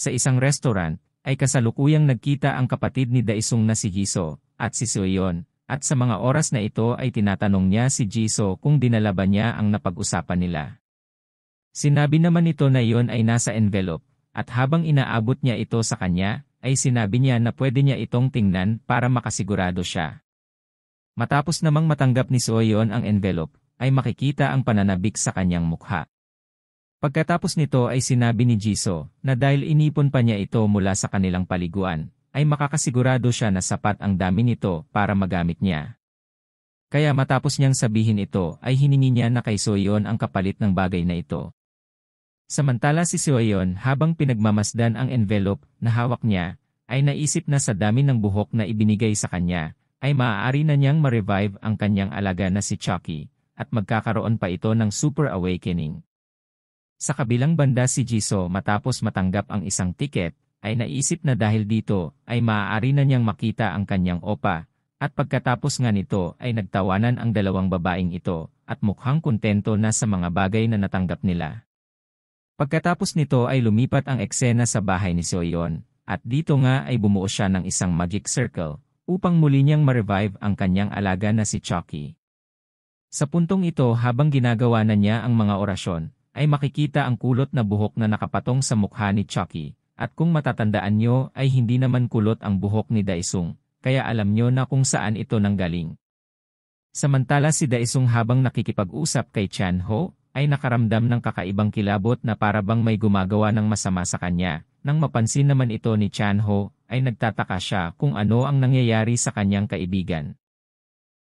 Sa isang restaurant, ay kasalukuyang nagkita ang kapatid ni Daisong na si Jiso, at si Soyeon, at sa mga oras na ito ay tinatanong niya si Jiso kung dinala ba niya ang napag-usapan nila. Sinabi naman nito na iyon ay nasa envelope, at habang inaabot niya ito sa kanya, ay sinabi niya na pwede niya itong tingnan para makasigurado siya. Matapos namang matanggap ni Soyeon ang envelope, ay makikita ang pananabik sa kanyang mukha. Pagkatapos nito ay sinabi ni Jiso na dahil inipon pa niya ito mula sa kanilang paliguan, ay makakasigurado siya na sapat ang dami nito para magamit niya. Kaya matapos niyang sabihin ito ay hiningi niya na kay Soyon ang kapalit ng bagay na ito. Samantala si Soyon habang pinagmamasdan ang envelope na hawak niya, ay naisip na sa dami ng buhok na ibinigay sa kanya, ay maaari na niyang ma-revive ang kanyang alaga na si Chucky, at magkakaroon pa ito ng super awakening. Sa kabilang banda si Jiso matapos matanggap ang isang tiket, ay naisip na dahil dito ay maaari na niyang makita ang kanyang opa, at pagkatapos nga nito ay nagtawanan ang dalawang babaeng ito at mukhang kontento na sa mga bagay na natanggap nila. Pagkatapos nito ay lumipat ang eksena sa bahay ni Soyon, at dito nga ay bumuo siya ng isang magic circle upang muli niyang ma-revive ang kanyang alaga na si Chucky. Sa puntong ito habang ginagawa na niya ang mga orasyon, ay makikita ang kulot na buhok na nakapatong sa mukha ni Chucky, at kung matatandaan nyo ay hindi naman kulot ang buhok ni Daisung, kaya alam nyo na kung saan ito nanggaling. Samantala si Daisung habang nakikipag-usap kay Chan Ho, ay nakaramdam ng kakaibang kilabot na parabang may gumagawa ng masama sa kanya. Nang mapansin naman ito ni Chan Ho, ay nagtataka siya kung ano ang nangyayari sa kanyang kaibigan.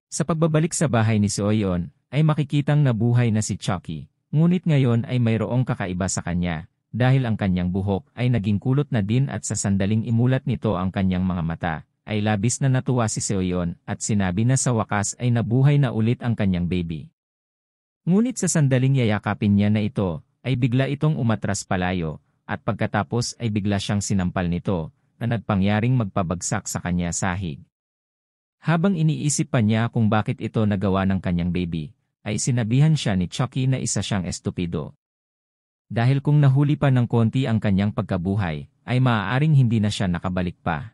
Sa pagbabalik sa bahay ni Soyon, ay makikitang nabuhay na si Chucky, Ngunit ngayon ay mayroong kakaiba sa kanya, dahil ang kanyang buhok ay naging kulot na din at sa sandaling imulat nito ang kanyang mga mata, ay labis na natuwa si Seoyon at sinabi na sa wakas ay nabuhay na ulit ang kanyang baby. Ngunit sa sandaling yayakapin niya na ito, ay bigla itong umatras palayo, at pagkatapos ay bigla siyang sinampal nito, na nagpangyaring magpabagsak sa kanya sahig. Habang iniisip pa niya kung bakit ito nagawa ng kanyang baby, ay sinabihan siya ni Chucky na isa siyang estupido. Dahil kung nahuli pa ng konti ang kanyang pagkabuhay, ay maaaring hindi na siya nakabalik pa.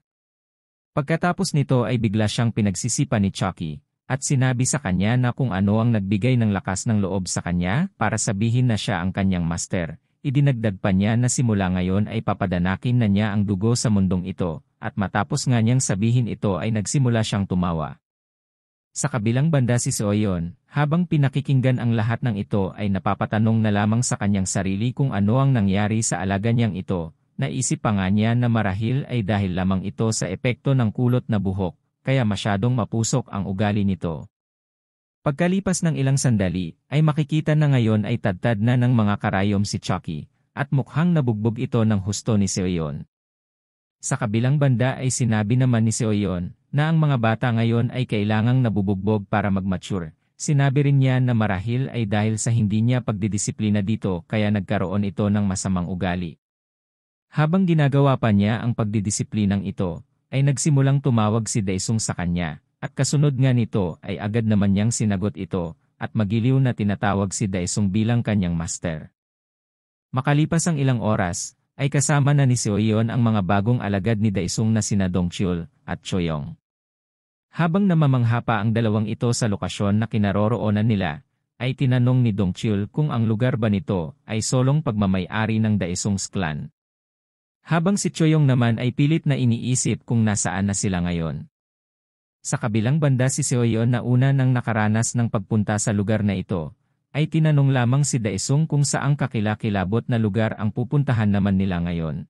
Pagkatapos nito ay bigla siyang pinagsisipa ni Chucky, at sinabi sa kanya na kung ano ang nagbigay ng lakas ng loob sa kanya para sabihin na siya ang kanyang master, idinagdag pa niya na simula ngayon ay papadanakin na niya ang dugo sa mundong ito, at matapos nga niyang sabihin ito ay nagsimula siyang tumawa. Sa kabilang banda si Soyon, habang pinakikinggan ang lahat ng ito ay napapatanong na lamang sa kanyang sarili kung ano ang nangyari sa alaga niyang ito, naisip pa nga niya na marahil ay dahil lamang ito sa epekto ng kulot na buhok, kaya masyadong mapusok ang ugali nito. Pagkalipas ng ilang sandali, ay makikita na ngayon ay tadtad na ng mga karayom si Chucky, at mukhang nabugbog ito ng husto ni Seoyon. Sa kabilang banda ay sinabi naman ni Seoyon, na ang mga bata ngayon ay kailangang nabubugbog para magmature. Sinabi rin niya na marahil ay dahil sa hindi niya pagdidisiplina dito kaya nagkaroon ito ng masamang ugali. Habang ginagawa pa niya ang pagdidisiplinang ito, ay nagsimulang tumawag si Daisung sa kanya, at kasunod nga nito ay agad naman niyang sinagot ito, at magiliw na tinatawag si Daisung bilang kanyang master. Makalipas ang ilang oras, ay kasama na ni Seoyeon ang mga bagong alagad ni Daisung na sina Dongchul at Choyong. Habang namamangha pa ang dalawang ito sa lokasyon na kinaroroonan nila, ay tinanong ni Dong Chul kung ang lugar ba nito ay solong pagmamayari ng Daesung's clan. Habang si Choyong naman ay pilit na iniisip kung nasaan na sila ngayon. Sa kabilang banda si Seoyeon na una nang nakaranas ng pagpunta sa lugar na ito, ay tinanong lamang si Daesung kung saang kakilakilabot na lugar ang pupuntahan naman nila ngayon.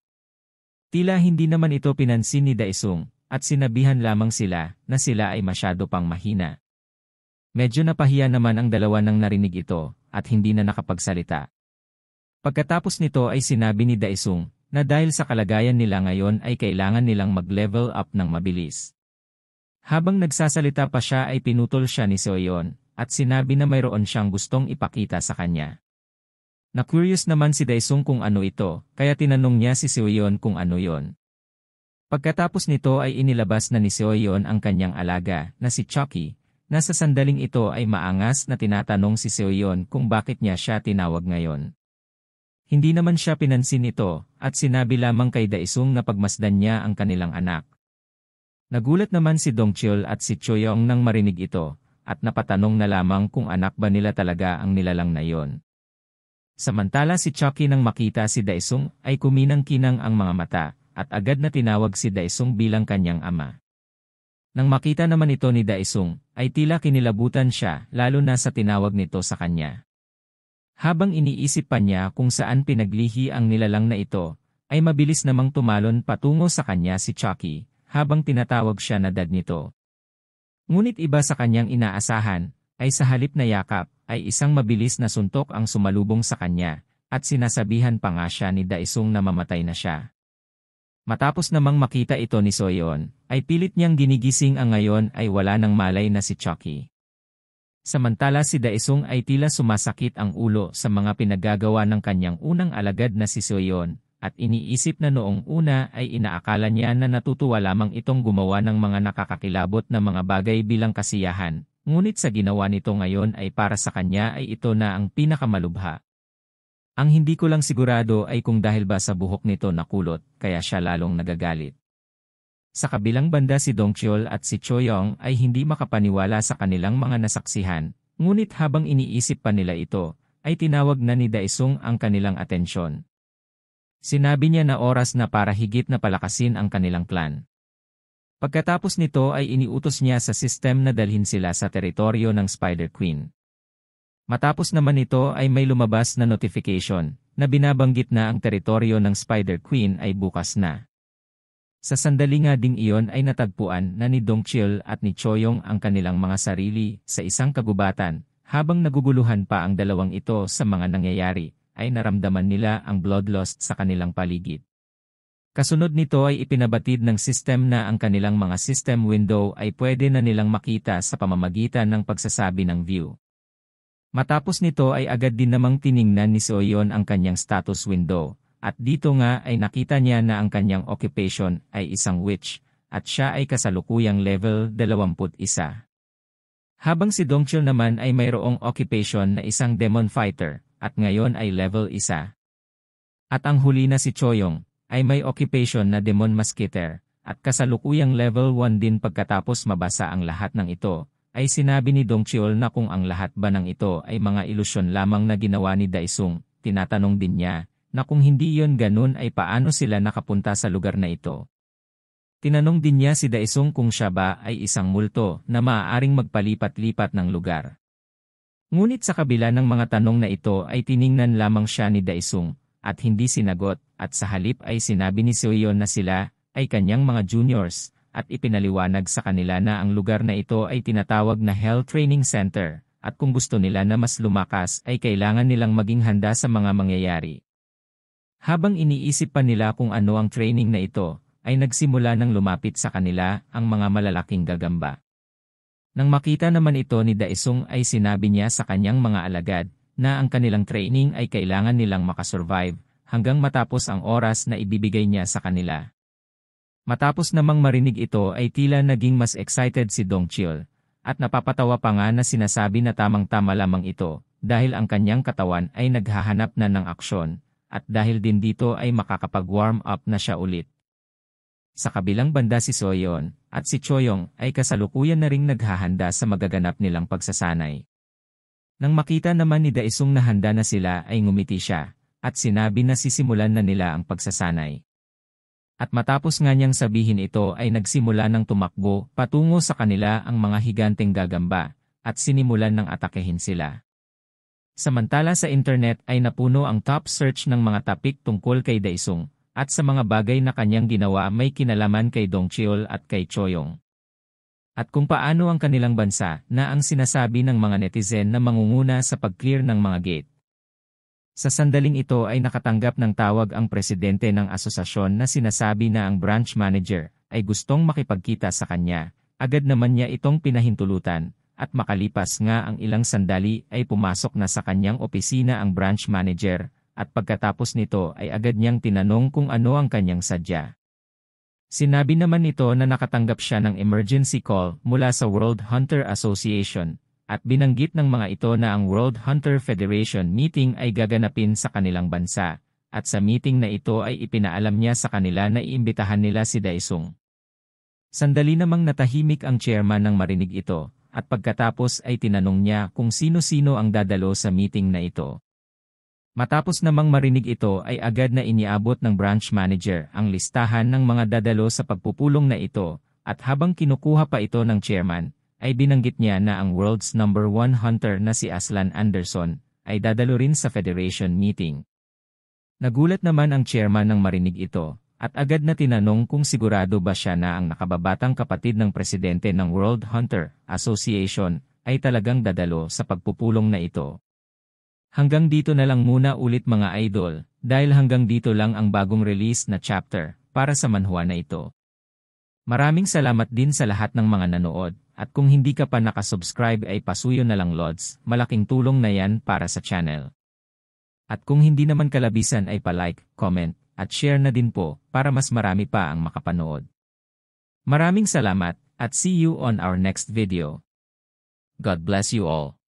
Tila hindi naman ito pinansin ni Daesung, at sinabihan lamang sila na sila ay masyado pang mahina. Medyo napahiya naman ang dalawa nang narinig ito at hindi na nakapagsalita. Pagkatapos nito ay sinabi ni Daisung na dahil sa kalagayan nila ngayon ay kailangan nilang mag-level up ng mabilis. Habang nagsasalita pa siya ay pinutol siya ni Soyeon at sinabi na mayroon siyang gustong ipakita sa kanya. Na-curious naman si Daisung kung ano ito, kaya tinanong niya si Soyeon kung ano yon. Pagkatapos nito ay inilabas na ni Seoyeon ang kanyang alaga na si Chucky, na sa sandaling ito ay maangas na tinatanong si Seoyeon kung bakit niya siya tinawag ngayon. Hindi naman siya pinansin ito at sinabi lamang kay Daisung na pagmasdan niya ang kanilang anak. Nagulat naman si Dongcheol at si Choyong nang marinig ito at napatanong na lamang kung anak ba nila talaga ang nilalang na yon. Samantala si Chucky nang makita si Daesung ay kuminang-kinang ang mga mata at agad na tinawag si Daisong bilang kanyang ama. Nang makita naman ito ni Daisong, ay tila kinilabutan siya lalo na sa tinawag nito sa kanya. Habang iniisip pa niya kung saan pinaglihi ang nilalang na ito, ay mabilis namang tumalon patungo sa kanya si Chucky, habang tinatawag siya na dad nito. Ngunit iba sa kanyang inaasahan, ay sa halip na yakap, ay isang mabilis na suntok ang sumalubong sa kanya, at sinasabihan pa nga siya ni Daisong na mamatay na siya. Matapos namang makita ito ni Soyeon, ay pilit niyang ginigising ang ngayon ay wala nang malay na si Chucky. Samantala si Daesung ay tila sumasakit ang ulo sa mga pinagagawa ng kanyang unang alagad na si Soyeon, at iniisip na noong una ay inaakala niya na natutuwa lamang itong gumawa ng mga nakakakilabot na mga bagay bilang kasiyahan, ngunit sa ginawa nito ngayon ay para sa kanya ay ito na ang pinakamalubha. Ang hindi ko lang sigurado ay kung dahil ba sa buhok nito nakulot, kaya siya lalong nagagalit. Sa kabilang banda si Dongcheol at si Choyong ay hindi makapaniwala sa kanilang mga nasaksihan, ngunit habang iniisip pa nila ito, ay tinawag na ni Daesung ang kanilang atensyon. Sinabi niya na oras na para higit na palakasin ang kanilang plan. Pagkatapos nito ay iniutos niya sa system na dalhin sila sa teritoryo ng Spider Queen. Matapos naman ito ay may lumabas na notification na binabanggit na ang teritoryo ng Spider Queen ay bukas na. Sa sandali nga ding iyon ay natagpuan na ni Dong Chil at ni Choyong ang kanilang mga sarili sa isang kagubatan. Habang naguguluhan pa ang dalawang ito sa mga nangyayari, ay naramdaman nila ang blood loss sa kanilang paligid. Kasunod nito ay ipinabatid ng system na ang kanilang mga system window ay pwede na nilang makita sa pamamagitan ng pagsasabi ng view. Matapos nito ay agad din namang tiningnan ni Soyon ang kanyang status window, at dito nga ay nakita niya na ang kanyang occupation ay isang witch, at siya ay kasalukuyang level 21. Habang si Dongchul naman ay mayroong occupation na isang demon fighter, at ngayon ay level 1. At ang huli na si Choyong, ay may occupation na demon masketer, at kasalukuyang level 1 din pagkatapos mabasa ang lahat ng ito, ay sinabi ni Dong Chiol na kung ang lahat ba ng ito ay mga ilusyon lamang na ginawa ni Daisung, tinatanong din niya na kung hindi yon ganun ay paano sila nakapunta sa lugar na ito. Tinanong din niya si Daisung kung siya ba ay isang multo na maaaring magpalipat-lipat ng lugar. Ngunit sa kabila ng mga tanong na ito ay tiningnan lamang siya ni Daisung at hindi sinagot at sa halip ay sinabi ni Soyeon na sila ay kanyang mga juniors at ipinaliwanag sa kanila na ang lugar na ito ay tinatawag na Health Training Center, at kung gusto nila na mas lumakas ay kailangan nilang maging handa sa mga mangyayari. Habang iniisip pa nila kung ano ang training na ito, ay nagsimula ng lumapit sa kanila ang mga malalaking gagamba. Nang makita naman ito ni Daesung ay sinabi niya sa kanyang mga alagad na ang kanilang training ay kailangan nilang makasurvive hanggang matapos ang oras na ibibigay niya sa kanila. Matapos namang marinig ito ay tila naging mas excited si Dong Chil, at napapatawa pa nga na sinasabi na tamang-tama lamang ito, dahil ang kanyang katawan ay naghahanap na ng aksyon, at dahil din dito ay makakapag-warm up na siya ulit. Sa kabilang banda si Soyeon, at si Choyong ay kasalukuyan na ring naghahanda sa magaganap nilang pagsasanay. Nang makita naman ni Daisung na handa na sila ay ngumiti siya, at sinabi na sisimulan na nila ang pagsasanay. At matapos nga niyang sabihin ito ay nagsimula ng tumakbo patungo sa kanila ang mga higanteng gagamba at sinimulan ng atakehin sila. Samantala sa internet ay napuno ang top search ng mga topic tungkol kay Daisung at sa mga bagay na kanyang ginawa may kinalaman kay Dong Cheol at kay Choyong. At kung paano ang kanilang bansa na ang sinasabi ng mga netizen na mangunguna sa pag-clear ng mga gate sa sandaling ito ay nakatanggap ng tawag ang presidente ng asosasyon na sinasabi na ang branch manager ay gustong makipagkita sa kanya, agad naman niya itong pinahintulutan, at makalipas nga ang ilang sandali ay pumasok na sa kanyang opisina ang branch manager, at pagkatapos nito ay agad niyang tinanong kung ano ang kanyang sadya. Sinabi naman nito na nakatanggap siya ng emergency call mula sa World Hunter Association at binanggit ng mga ito na ang World Hunter Federation meeting ay gaganapin sa kanilang bansa, at sa meeting na ito ay ipinaalam niya sa kanila na iimbitahan nila si Daesung. Sandali namang natahimik ang chairman ng marinig ito, at pagkatapos ay tinanong niya kung sino-sino ang dadalo sa meeting na ito. Matapos namang marinig ito ay agad na iniabot ng branch manager ang listahan ng mga dadalo sa pagpupulong na ito, at habang kinukuha pa ito ng chairman, ay binanggit niya na ang world's number one hunter na si Aslan Anderson ay dadalo rin sa Federation meeting. Nagulat naman ang chairman ng marinig ito at agad na tinanong kung sigurado ba siya na ang nakababatang kapatid ng presidente ng World Hunter Association ay talagang dadalo sa pagpupulong na ito. Hanggang dito na lang muna ulit mga idol, dahil hanggang dito lang ang bagong release na chapter para sa manhwa na ito. Maraming salamat din sa lahat ng mga nanood. At kung hindi ka pa nakasubscribe ay pasuyo na lang lods, malaking tulong na yan para sa channel. At kung hindi naman kalabisan ay palike, comment, at share na din po para mas marami pa ang makapanood. Maraming salamat at see you on our next video. God bless you all.